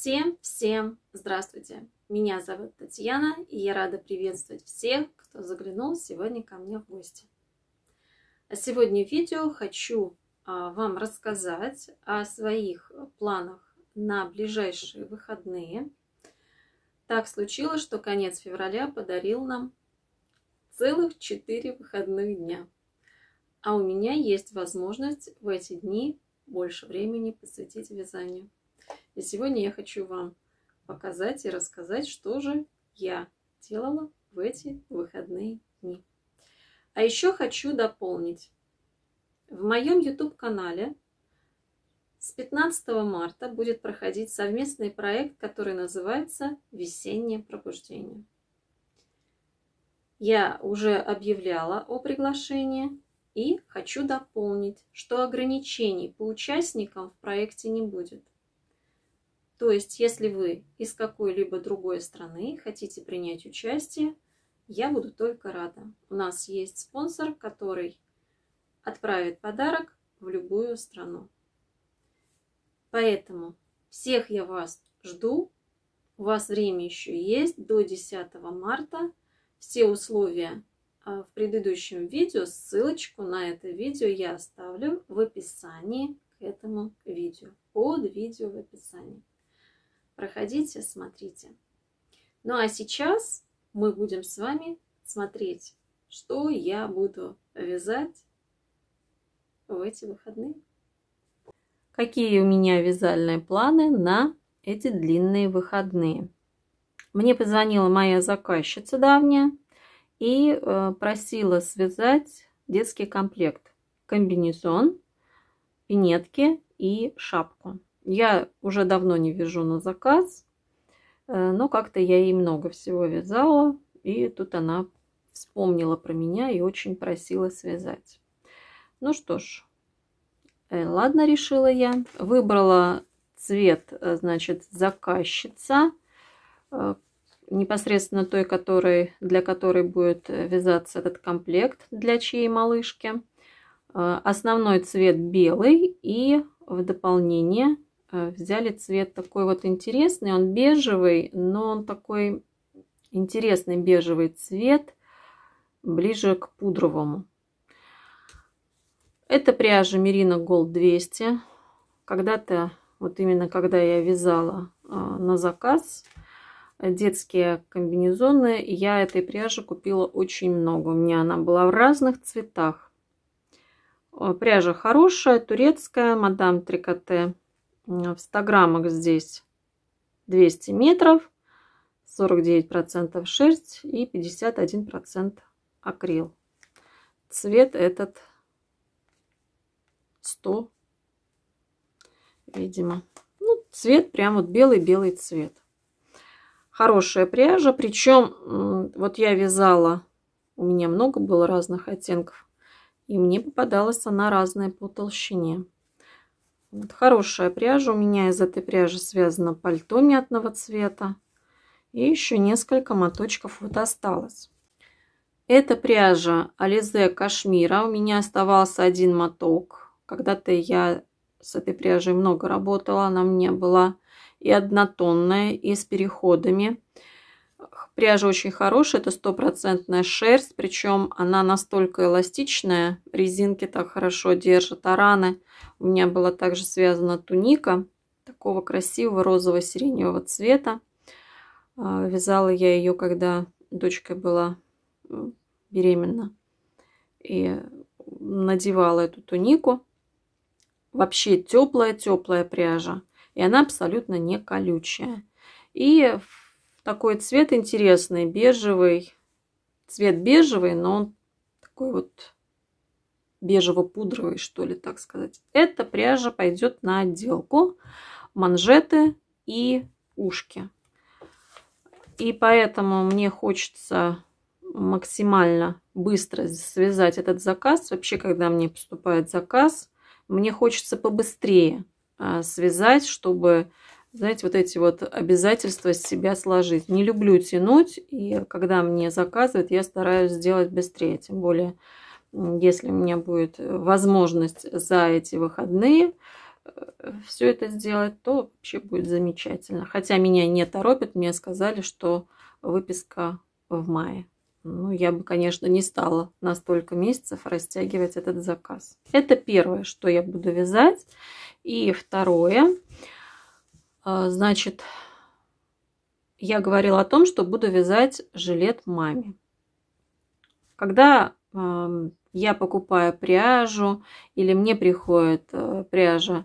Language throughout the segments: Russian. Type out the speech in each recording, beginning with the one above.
Всем-всем здравствуйте! Меня зовут Татьяна, и я рада приветствовать всех, кто заглянул сегодня ко мне в гости. А сегодня в видео хочу а, вам рассказать о своих планах на ближайшие выходные. Так случилось, что конец февраля подарил нам целых 4 выходных дня. А у меня есть возможность в эти дни больше времени посвятить вязанию. И сегодня я хочу вам показать и рассказать, что же я делала в эти выходные дни. А еще хочу дополнить. В моем YouTube-канале с 15 марта будет проходить совместный проект, который называется «Весеннее пробуждение». Я уже объявляла о приглашении и хочу дополнить, что ограничений по участникам в проекте не будет – то есть, если вы из какой-либо другой страны хотите принять участие, я буду только рада. У нас есть спонсор, который отправит подарок в любую страну. Поэтому всех я вас жду. У вас время еще есть до 10 марта. Все условия а, в предыдущем видео. Ссылочку на это видео я оставлю в описании к этому видео. Под видео в описании. Проходите, смотрите. Ну а сейчас мы будем с вами смотреть, что я буду вязать в эти выходные. Какие у меня вязальные планы на эти длинные выходные? Мне позвонила моя заказчица давняя и э, просила связать детский комплект. Комбинезон, пинетки и шапку. Я уже давно не вяжу на заказ, э, но как-то я ей много всего вязала, и тут она вспомнила про меня и очень просила связать. Ну что ж, э, ладно, решила я. Выбрала цвет, э, значит, заказчица, непосредственно той, которой, для которой будет вязаться этот комплект, для чьей малышки. Основной цвет белый и в дополнение Э, взяли цвет такой вот интересный. Он бежевый, но он такой интересный бежевый цвет, ближе к пудровому. Это пряжа Merino Gold 200. Когда-то, вот именно когда я вязала э, на заказ детские комбинезоны, я этой пряжи купила очень много. У меня она была в разных цветах. Э, пряжа хорошая, турецкая, мадам трикоте. В 100 граммах здесь 200 метров, 49% шерсть и 51% акрил. Цвет этот 100, видимо. Ну, цвет прям вот белый-белый цвет. Хорошая пряжа, причем вот я вязала, у меня много было разных оттенков, и мне попадалась она разная по толщине. Вот хорошая пряжа. У меня из этой пряжи связано пальто мятного цвета. И еще несколько моточков вот осталось. Это пряжа Ализе Кашмира. У меня оставался один моток. Когда-то я с этой пряжей много работала. Она мне была и однотонная, и с переходами. Пряжа очень хорошая, это стопроцентная шерсть, причем она настолько эластичная, резинки так хорошо держат, а раны. У меня была также связана туника такого красивого розово-сиреневого цвета. А, вязала я ее, когда дочка была беременна. И надевала эту тунику. Вообще теплая-теплая пряжа. И она абсолютно не колючая. И в такой цвет интересный, бежевый. Цвет бежевый, но он такой вот бежево-пудровый, что ли, так сказать. Эта пряжа пойдет на отделку, манжеты и ушки. И поэтому мне хочется максимально быстро связать этот заказ. Вообще, когда мне поступает заказ, мне хочется побыстрее а, связать, чтобы знаете, вот эти вот обязательства себя сложить. Не люблю тянуть, и когда мне заказывают, я стараюсь сделать быстрее. Тем более, если у меня будет э, возможность за эти выходные э, все это сделать, то вообще будет замечательно. Хотя меня не торопят, мне сказали, что выписка в мае. Ну, я бы, конечно, не стала на столько месяцев растягивать этот заказ. Это первое, что я буду вязать. И второе, а, значит, я говорила о том, что буду вязать жилет маме. Когда я покупаю пряжу или мне приходит э, пряжа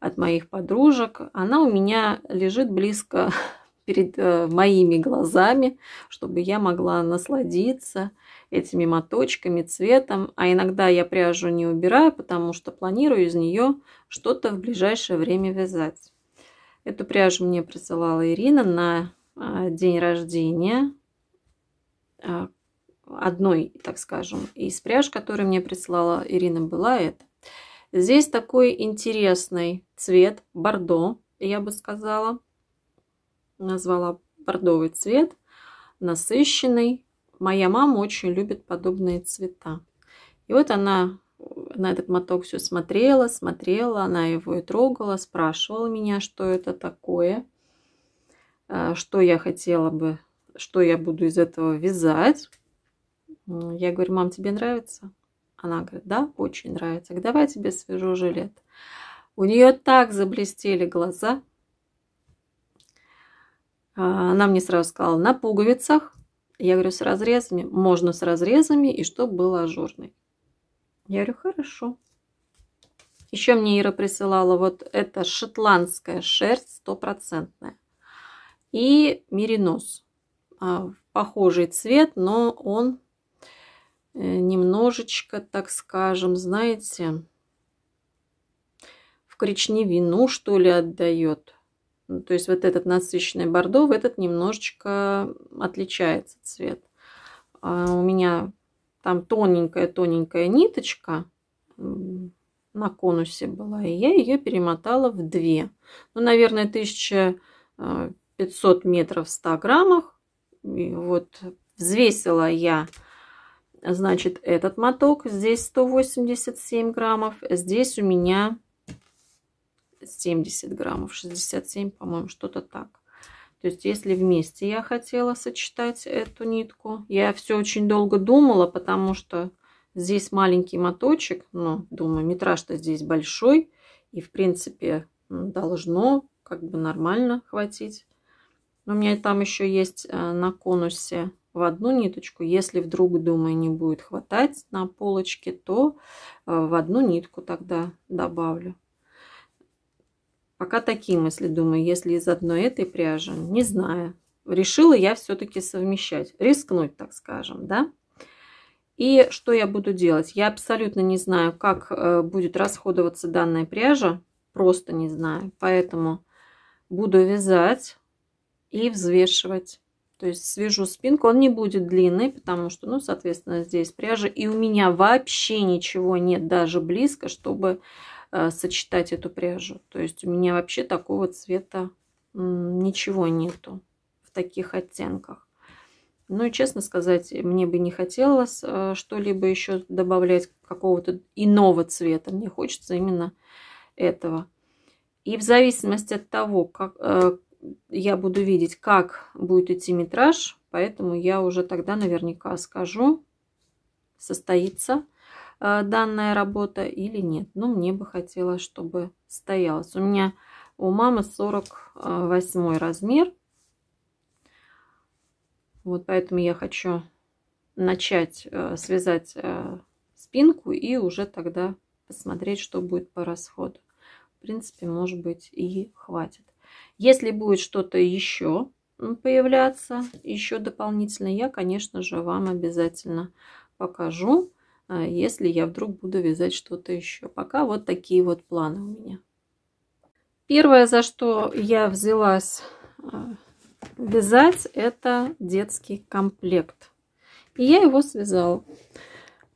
от моих подружек, она у меня лежит близко перед э, моими глазами, чтобы я могла насладиться этими моточками, цветом. А иногда я пряжу не убираю, потому что планирую из нее что-то в ближайшее время вязать. Эту пряжу мне присылала Ирина на а, день рождения а, одной, так скажем, из пряж, которую мне прислала Ирина, была эта. Здесь такой интересный цвет, бордо, я бы сказала. Назвала бордовый цвет, насыщенный. Моя мама очень любит подобные цвета. И вот она на этот моток все смотрела, смотрела, она его и трогала, спрашивала меня, что это такое, а, что я хотела бы, что я буду из этого вязать. Ну, я говорю, мам, тебе нравится? Она говорит, да, очень нравится. давай я тебе свяжу жилет. У нее так заблестели глаза. А, она мне сразу сказала, на пуговицах. Я говорю, с разрезами? Можно с разрезами, и чтобы был ажурный. Я говорю, хорошо. Еще мне Ира присылала вот это шотландская шерсть стопроцентная. И меринос. А, похожий цвет, но он э, немножечко, так скажем, знаете, в коричневину, что ли, отдает. Ну, то есть вот этот насыщенный бордовый, этот немножечко отличается цвет. А, у меня там тоненькая-тоненькая ниточка на конусе была, и я ее перемотала в две. Ну, наверное, 1500 э, метров в 100 граммах. И вот взвесила я, значит, этот моток. Здесь 187 граммов, здесь у меня 70 граммов, 67, по-моему, что-то так. То есть, если вместе я хотела сочетать эту нитку, я все очень долго думала, потому что здесь маленький моточек, но, думаю, метраж-то здесь большой, и, в принципе, должно как бы нормально хватить. Но у меня там еще есть э, на конусе в одну ниточку. Если вдруг, думаю, не будет хватать на полочке, то э, в одну нитку тогда добавлю. Пока такие мысли думаю, если из одной этой пряжи, не знаю. Решила я все-таки совмещать, рискнуть, так скажем, да. И что я буду делать? Я абсолютно не знаю, как э, будет расходоваться данная пряжа, просто не знаю. Поэтому буду вязать и взвешивать. То есть свяжу спинку, он не будет длинный, потому что, ну, соответственно, здесь пряжа. И у меня вообще ничего нет, даже близко, чтобы Э, сочетать эту пряжу. То есть у меня вообще такого цвета ничего нету в таких оттенках. Ну и честно сказать, мне бы не хотелось э, что-либо еще добавлять какого-то иного цвета. Мне хочется именно этого. И в зависимости от того, как э, я буду видеть, как будет идти метраж, поэтому я уже тогда наверняка скажу, состоится Э, данная работа или нет. Но ну, мне бы хотелось, чтобы стоялась. У меня у мамы 48 размер. Вот поэтому я хочу начать э, связать э, спинку и уже тогда посмотреть, что будет по расходу. В принципе, может быть, и хватит. Если будет что-то еще появляться, еще дополнительно, я, конечно же, вам обязательно покажу. А если я вдруг буду вязать что-то еще. Пока вот такие вот планы у меня. Первое, за что я взялась а, вязать, это детский комплект. И я его связала.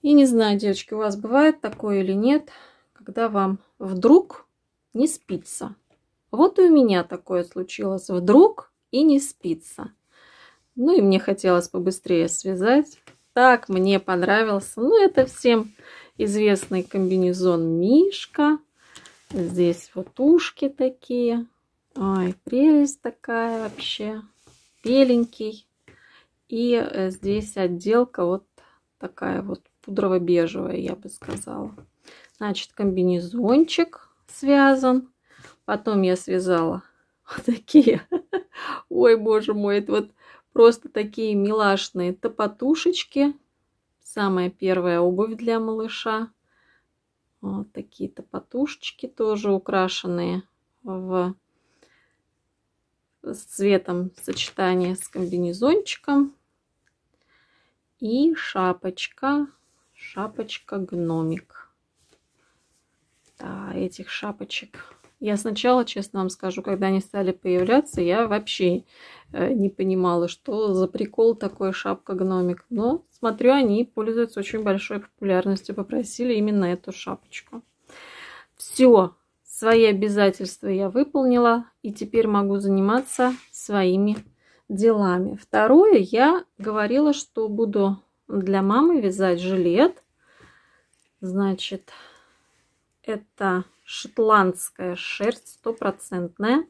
И не знаю, девочки, у вас бывает такое или нет, когда вам вдруг не спится. Вот и у меня такое случилось. Вдруг и не спится. Ну и мне хотелось побыстрее связать так мне понравился. Ну, это всем известный комбинезон Мишка. Здесь вот ушки такие. Ой, прелесть такая вообще. Беленький. И э, здесь отделка вот такая вот пудрово-бежевая, я бы сказала. Значит, комбинезончик связан. Потом я связала вот такие. Ой, боже мой, это вот Просто такие милашные топотушечки. Самая первая обувь для малыша. Вот такие топотушечки тоже украшенные в с цветом сочетание с комбинезончиком. И шапочка, шапочка-гномик. Да, этих шапочек я сначала, честно вам скажу, когда они стали появляться, я вообще э, не понимала, что за прикол такой шапка-гномик. Но, смотрю, они пользуются очень большой популярностью, попросили именно эту шапочку. Все, свои обязательства я выполнила, и теперь могу заниматься своими делами. Второе, я говорила, что буду для мамы вязать жилет. Значит, это шотландская шерсть стопроцентная.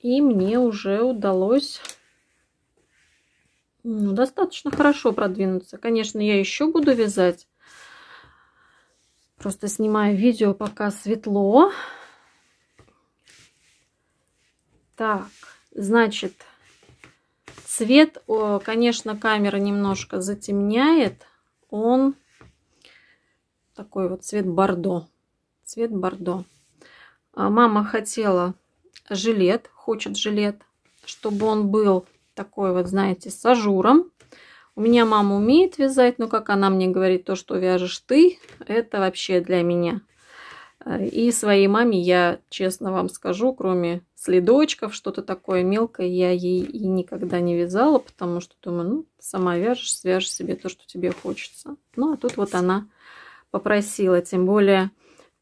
И мне уже удалось ну, достаточно хорошо продвинуться. Конечно, я еще буду вязать. Просто снимаю видео, пока светло. Так, значит, цвет, конечно, камера немножко затемняет. Он такой вот цвет бордо цвет бордо. А мама хотела жилет, хочет жилет, чтобы он был такой вот, знаете, с ажуром. У меня мама умеет вязать, но как она мне говорит, то, что вяжешь ты, это вообще для меня. И своей маме я, честно вам скажу, кроме следочков, что-то такое мелкое, я ей и никогда не вязала, потому что думаю, ну, сама вяжешь, свяжешь себе то, что тебе хочется. Ну, а тут вот она попросила, тем более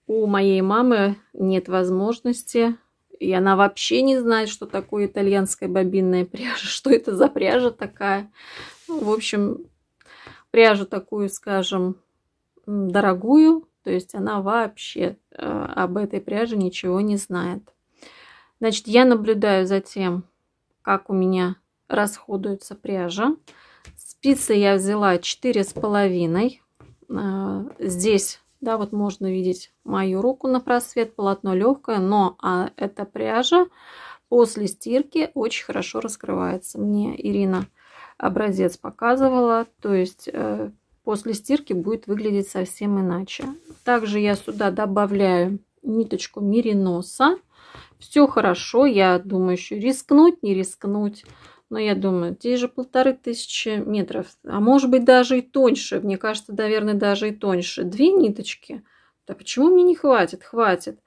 у моей мамы нет возможности, и она вообще не знает, что такое итальянская бобинная пряжа, что это за пряжа такая. Ну, в общем, пряжу такую, скажем, дорогую, то есть она вообще э, об этой пряже ничего не знает. Значит, я наблюдаю за тем, как у меня расходуется пряжа. Спицы я взяла 4,5. Э, здесь да, вот можно видеть мою руку на просвет, полотно легкое, но а, эта пряжа после стирки очень хорошо раскрывается. Мне Ирина образец показывала, то есть э, после стирки будет выглядеть совсем иначе. Также я сюда добавляю ниточку мериноса. Все хорошо, я думаю еще рискнуть, не рискнуть но я думаю, здесь же полторы тысячи метров, а может быть даже и тоньше, мне кажется, наверное, даже и тоньше. Две ниточки, да почему мне не хватит? Хватит.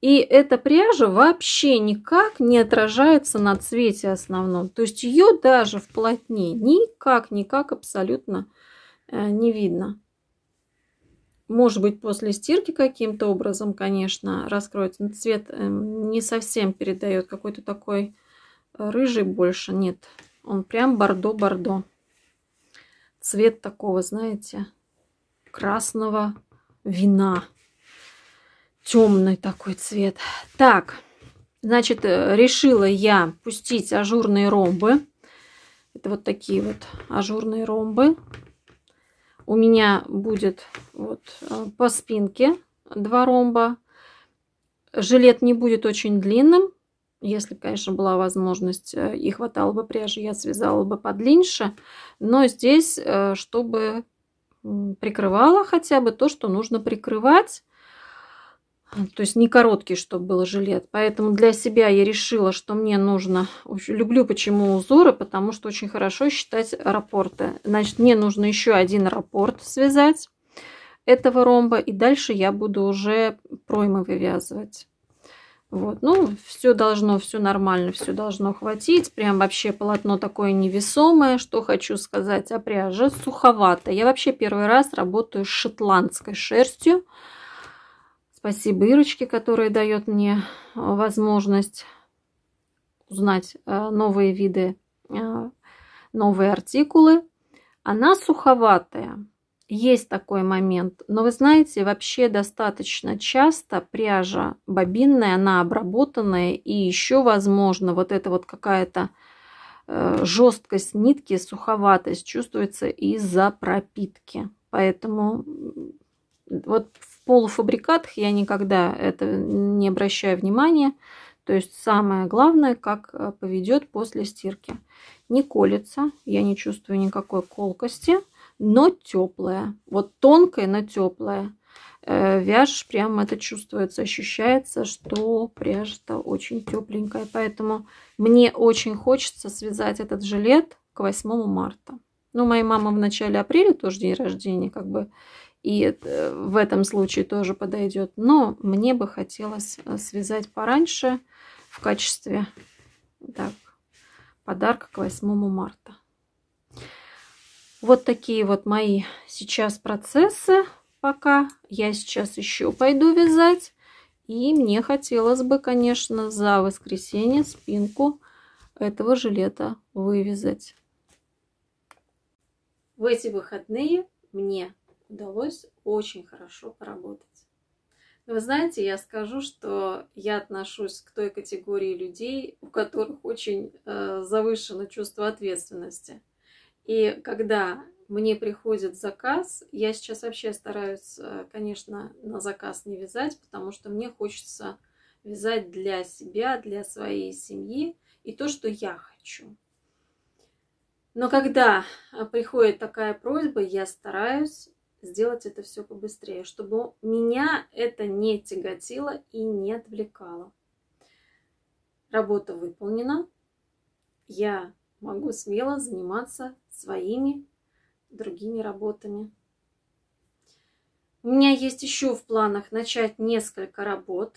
И эта пряжа вообще никак не отражается на цвете основном. То есть ее даже вплотнее никак, никак абсолютно э, не видно. Может быть, после стирки каким-то образом, конечно, раскроется. Но цвет эм, не совсем передает какой-то такой Рыжий больше нет. Он прям бордо-бордо. Цвет такого, знаете, красного вина. Темный такой цвет. Так, значит, э, решила я пустить ажурные ромбы. Это вот такие вот ажурные ромбы. У меня будет вот э, по спинке два ромба. Жилет не будет очень длинным, если, конечно, была возможность э, и хватало бы пряжи, я связала бы подлиннее. Но здесь, э, чтобы прикрывала хотя бы то, что нужно прикрывать. То есть не короткий, чтобы был жилет. Поэтому для себя я решила, что мне нужно... Люблю почему узоры, потому что очень хорошо считать рапорты. Значит, мне нужно еще один рапорт связать этого ромба. И дальше я буду уже проймы вывязывать. Вот, ну, все должно, все нормально, все должно хватить. Прям вообще полотно такое невесомое, что хочу сказать о а пряже. Суховато. Я вообще первый раз работаю с шотландской шерстью. Спасибо Ирочке, которая дает мне э, возможность узнать э, новые виды, э, новые артикулы. Она суховатая. Есть такой момент, но вы знаете, вообще достаточно часто пряжа бобинная, она обработанная, и еще, возможно, вот эта вот какая-то э, жесткость нитки, суховатость чувствуется из-за пропитки. Поэтому вот в полуфабрикатах я никогда это не обращаю внимания. То есть самое главное, как э, поведет после стирки. Не колется, я не чувствую никакой колкости но теплое. Вот тонкое, но теплое. Э, вяжешь, прямо, это чувствуется, ощущается, что пряжа-то очень тепленькая. Поэтому мне очень хочется связать этот жилет к 8 марта. Ну, моей мамы в начале апреля тоже день рождения, как бы, и э, в этом случае тоже подойдет. Но мне бы хотелось э, связать пораньше в качестве так, подарка к 8 марта. Вот такие вот мои сейчас процессы пока. Я сейчас еще пойду вязать. И мне хотелось бы, конечно, за воскресенье спинку этого жилета вывязать. В эти выходные мне удалось очень хорошо поработать. вы знаете, я скажу, что я отношусь к той категории людей, у которых очень э, завышено чувство ответственности – и когда мне приходит заказ, я сейчас вообще стараюсь, э, конечно, на заказ не вязать, потому что мне хочется вязать для себя, для своей семьи и то, что я хочу. Но когда э, приходит такая просьба, я стараюсь сделать это все побыстрее, чтобы меня это не тяготило и не отвлекало. Работа выполнена. Я могу смело заниматься своими другими работами. У меня есть еще в планах начать несколько работ,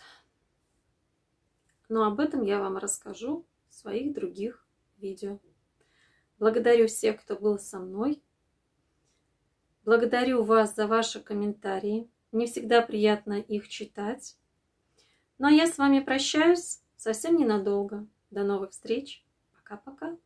но об этом я вам расскажу в своих других видео. Благодарю всех, кто был со мной. Благодарю вас за ваши комментарии. Мне всегда приятно их читать. Ну а я с вами прощаюсь совсем ненадолго. До новых встреч. Пока-пока.